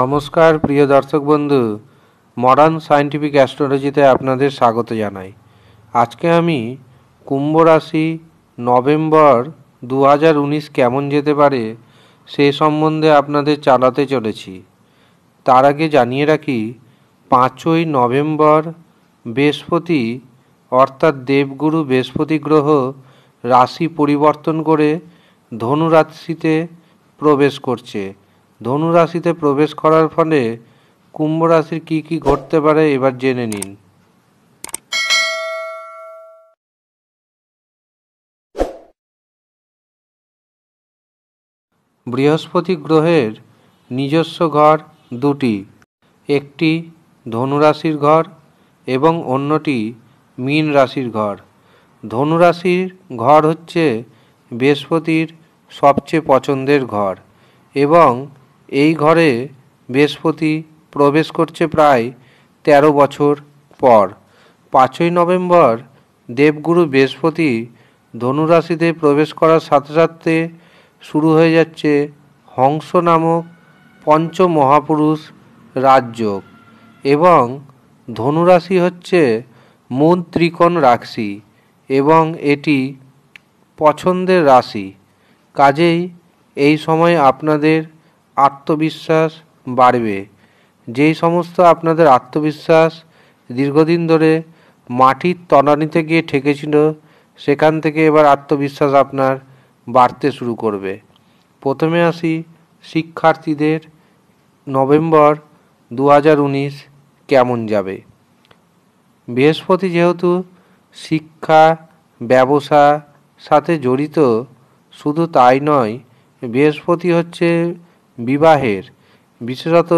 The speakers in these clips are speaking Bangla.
নমস্কার প্রিয় দর্শক বন্ধু মডার্ন সায়েন্টিফিক অ্যাস্ট্রোলজিতে আপনাদের স্বাগত জানাই আজকে আমি কুম্ভ রাশি নভেম্বর দু কেমন যেতে পারে সে সম্বন্ধে আপনাদের চালাতে চলেছি তার আগে জানিয়ে রাখি পাঁচই নভেম্বর বৃহস্পতি অর্থাৎ দেবগুরু বৃহস্পতি গ্রহ রাশি পরিবর্তন করে ধনু রাশিতে প্রবেশ করছে ধনুরাশিতে প্রবেশ করার ফলে কুম্ভ রাশির কী কী ঘটতে পারে এবার জেনে নিন বৃহস্পতি গ্রহের নিজস্ব ঘর দুটি একটি ধনুরাশির ঘর এবং অন্যটি মীন রাশির ঘর ধনুরাশির ঘর হচ্ছে বৃহস্পতির সবচেয়ে পছন্দের ঘর এবং এই ঘরে বৃহস্পতি প্রবেশ করছে প্রায় ১৩ বছর পর পাঁচই নভেম্বর দেবগুরু বৃহস্পতি ধনুরাশিতে প্রবেশ করার সাথে সাথে শুরু হয়ে যাচ্ছে হংস নামক পঞ্চ মহাপুরুষ রাজযোগ এবং ধনুরাশি হচ্ছে মূল ত্রিকোণ রাশি এবং এটি পছন্দের রাশি কাজেই এই সময় আপনাদের আত্মবিশ্বাস বাড়বে যেই সমস্ত আপনাদের আত্মবিশ্বাস দীর্ঘদিন ধরে মাটির তলানিতে গিয়ে ঠেকেছিল সেখান থেকে এবার আত্মবিশ্বাস আপনার বাড়তে শুরু করবে প্রথমে আসি শিক্ষার্থীদের নভেম্বর দু কেমন যাবে বৃহস্পতি যেহেতু শিক্ষা ব্যবসা সাথে জড়িত শুধু তাই নয় বৃহস্পতি হচ্ছে বিবাহের বিশেষত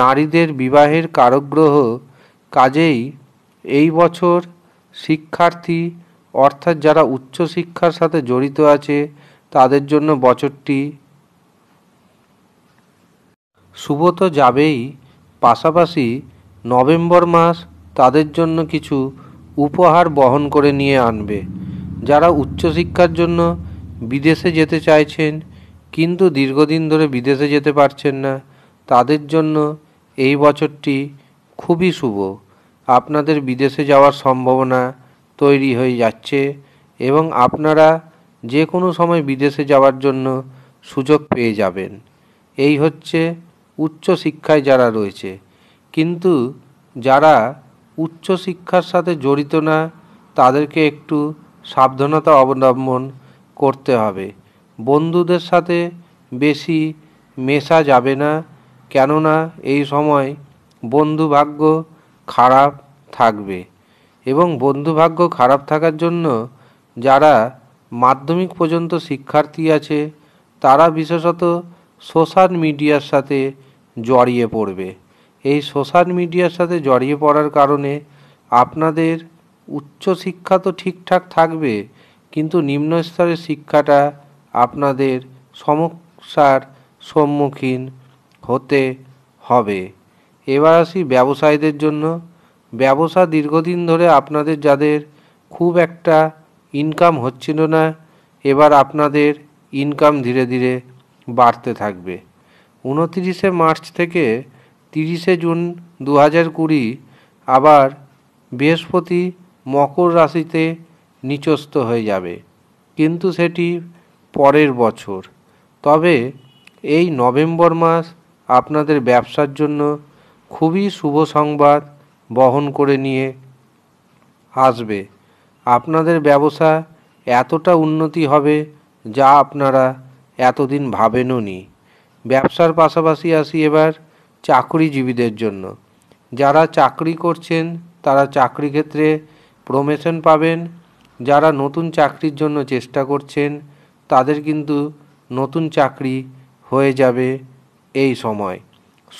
নারীদের বিবাহের কারগ্রহ কাজেই এই বছর শিক্ষার্থী অর্থাৎ যারা উচ্চশিক্ষার সাথে জড়িত আছে তাদের জন্য বছরটি শুভ তো যাবেই পাশাপাশি নভেম্বর মাস তাদের জন্য কিছু উপহার বহন করে নিয়ে আনবে যারা উচ্চশিক্ষার জন্য বিদেশে যেতে চাইছেন কিন্তু দীর্ঘদিন ধরে বিদেশে যেতে পারছেন না তাদের জন্য এই বছরটি খুবই শুভ আপনাদের বিদেশে যাওয়ার সম্ভাবনা তৈরি হয়ে যাচ্ছে এবং আপনারা যে কোনো সময় বিদেশে যাওয়ার জন্য সুযোগ পেয়ে যাবেন এই হচ্ছে উচ্চ শিক্ষায় যারা রয়েছে কিন্তু যারা উচ্চ শিক্ষার সাথে জড়িত না তাদেরকে একটু সাবধানতা অবলম্বন করতে হবে বন্ধুদের সাথে বেশি মেশা যাবে না কেননা এই সময় বন্ধুভাগ্য খারাপ থাকবে এবং বন্ধুভাগ্য খারাপ থাকার জন্য যারা মাধ্যমিক পর্যন্ত শিক্ষার্থী আছে তারা বিশেষত সোশ্যাল মিডিয়ার সাথে জড়িয়ে পড়বে এই সোশ্যাল মিডিয়ার সাথে জড়িয়ে পড়ার কারণে আপনাদের উচ্চশিক্ষা তো ঠিকঠাক থাকবে কিন্তু নিম্ন স্তরের শিক্ষাটা আপনাদের সমস্যার সম্মুখীন হতে হবে এবার আসি ব্যবসায়ীদের জন্য ব্যবসা দীর্ঘদিন ধরে আপনাদের যাদের খুব একটা ইনকাম হচ্ছিল না এবার আপনাদের ইনকাম ধীরে ধীরে বাড়তে থাকবে উনতিরিশে মার্চ থেকে তিরিশে জুন দু হাজার কুড়ি আবার বৃহস্পতি মকর রাশিতে নিচস্থ হয়ে যাবে কিন্তু সেটি পরের বছর তবে এই নভেম্বর মাস আপনাদের ব্যবসার জন্য খুবই শুভ সংবাদ বহন করে নিয়ে আসবে আপনাদের ব্যবসা এতটা উন্নতি হবে যা আপনারা এতদিন ভাবেনও নি ব্যবসার পাশাপাশি আসি এবার চাকরিজীবীদের জন্য যারা চাকরি করছেন তারা চাকরি ক্ষেত্রে প্রমোশন পাবেন যারা নতুন চাকরির জন্য চেষ্টা করছেন তাদের কিন্তু নতুন চাকরি হয়ে যাবে এই সময়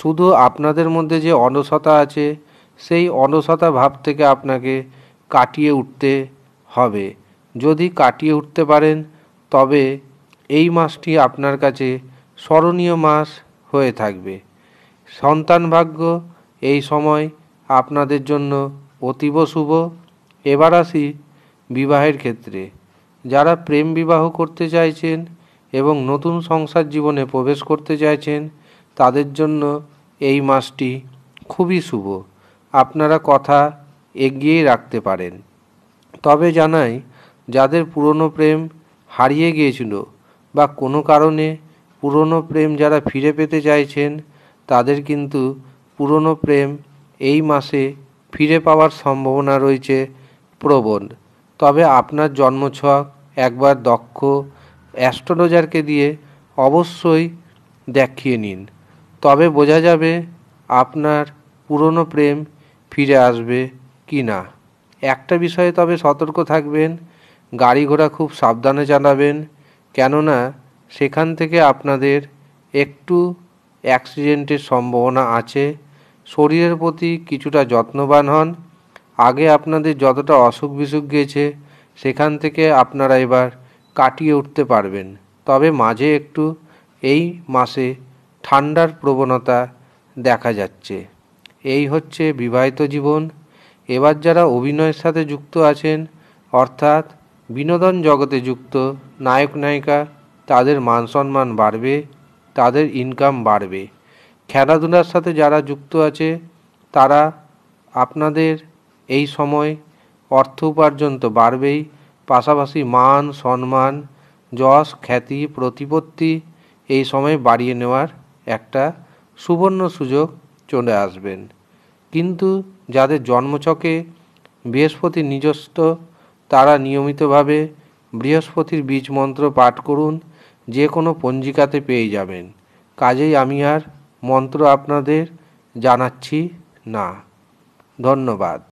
শুধু আপনাদের মধ্যে যে অলসতা আছে সেই অলসতা ভাব থেকে আপনাকে কাটিয়ে উঠতে হবে যদি কাটিয়ে উঠতে পারেন তবে এই মাসটি আপনার কাছে স্মরণীয় মাস হয়ে থাকবে সন্তান ভাগ্য এই সময় আপনাদের জন্য অতীব শুভ এবার আসি বিবাহের ক্ষেত্রে যারা প্রেম বিবাহ করতে চাইছেন এবং নতুন সংসার জীবনে প্রবেশ করতে চাইছেন তাদের জন্য এই মাসটি খুবই শুভ আপনারা কথা এগিয়েই রাখতে পারেন তবে জানাই যাদের পুরনো প্রেম হারিয়ে গিয়েছিল বা কোনো কারণে পুরনো প্রেম যারা ফিরে পেতে চাইছেন তাদের কিন্তু পুরনো প্রেম এই মাসে ফিরে পাওয়ার সম্ভাবনা রয়েছে প্রবণ তবে আপনার জন্মছক একবার দক্ষ অ্যাস্ট্রোলজারকে দিয়ে অবশ্যই দেখিয়ে নিন তবে বোঝা যাবে আপনার পুরনো প্রেম ফিরে আসবে কি না একটা বিষয়ে তবে সতর্ক থাকবেন গাড়ি ঘোড়া খুব সাবধানে চালাবেন কেননা সেখান থেকে আপনাদের একটু অ্যাক্সিডেন্টের সম্ভাবনা আছে শরীরের প্রতি কিছুটা যত্নবান হন আগে আপনাদের যতটা অসুখ বিসুখ গিয়েছে সেখান থেকে আপনারা এবার কাটিয়ে উঠতে পারবেন তবে মাঝে একটু এই মাসে ঠান্ডার প্রবণতা দেখা যাচ্ছে এই হচ্ছে বিবাহিত জীবন এবার যারা অভিনয়ের সাথে যুক্ত আছেন অর্থাৎ বিনোদন জগতে যুক্ত নায়ক নায়িকা তাদের মান সম্মান বাড়বে তাদের ইনকাম বাড়বে খেলাধুলার সাথে যারা যুক্ত আছে তারা আপনাদের এই সময় অর্থ উপার্জন তো বাড়বেই পাশাপাশি মান সম্মান যশ খ্যাতি প্রতিপত্তি এই সময় বাড়িয়ে নেওয়ার একটা সুবর্ণ সুযোগ চলে আসবেন কিন্তু যাদের জন্মছকে বৃহস্পতি নিজস্ব তারা নিয়মিতভাবে বৃহস্পতির বীজ মন্ত্র পাঠ করুন যে কোনো পঞ্জিকাতে পেয়ে যাবেন কাজেই আমি আর মন্ত্র আপনাদের জানাচ্ছি না ধন্যবাদ